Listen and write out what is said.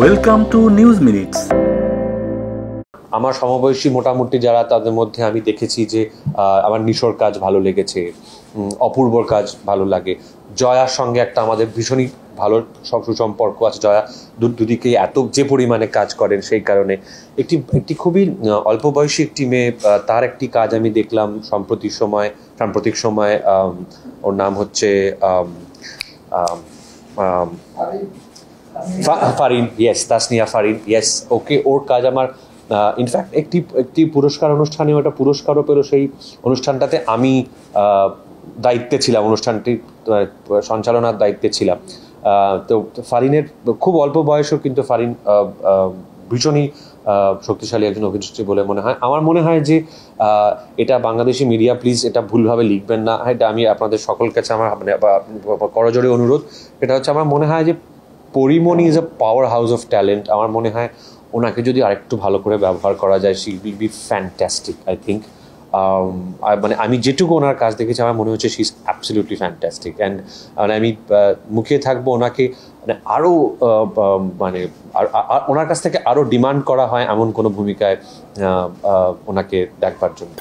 welcome to news minutes আমার সমবয়সী মোটামুটি যারা তাদের মধ্যে আমি দেখেছি যে আমার নিশোর কাজ ভালো লেগেছে অপূর্বর কাজ ভালো লাগে জয়ার সঙ্গে একটা আমাদের ভীষণই ভালো সুসম্পর্ক আছে জয়া দুদিকে এত যে পরিমাণে কাজ করেন সেই কারণে একটি একটি খুবই অল্প বয়সী একটি মেয়ে তার একটি কাজ আমি দেখলাম সম্প্রতি সময় সাম্প্রতিক সময় ওর নাম হচ্ছে Farin yes Tasnia Farin yes okay ওর কাজ আমার ইনফ্যাক্ট একটি একটি পুরস্কার অনুষ্ঠানে ওটা পুরস্কারও পেল সেই অনুষ্ঠানটাতে আমি দায়িত্বে ছিলাম অনুষ্ঠানটি সঞ্চালনার দায়িত্বে ছিলাম তো ফারিনের খুব অল্প বয়সেও কিন্তু ফারিন ভীষণই শক্তিশালী একজন অভিনেত্রী বলে মনে হয় আমার মনে হয় যে এটা বাংলাদেশি মিডিয়া প্লিজ এটা ভুলভাবে লিখবেন না হ্যাঁ, এটা আমি আপনাদের সকল কাছে আমার মানে করজোরে অনুরোধ এটা হচ্ছে আমার মনে হয় যে Porimoni is a power house of talent আমার মনে হয় ওনাকে যদি আরেকটু ভালো করে ব্যবহার করা যায় she will be fantastic I think মানে আমি যেটুকু ওনার কাজ দেখেছি আমার মনে হচ্ছে she is absolutely fantastic and মানে আমি মুখে থাকবো ওনাকে মানে আরও মানে ওনার কাছ থেকে আরও ডিমান্ড করা হয় এমন কোনো ভূমিকায় ওনাকে দেখবার জন্য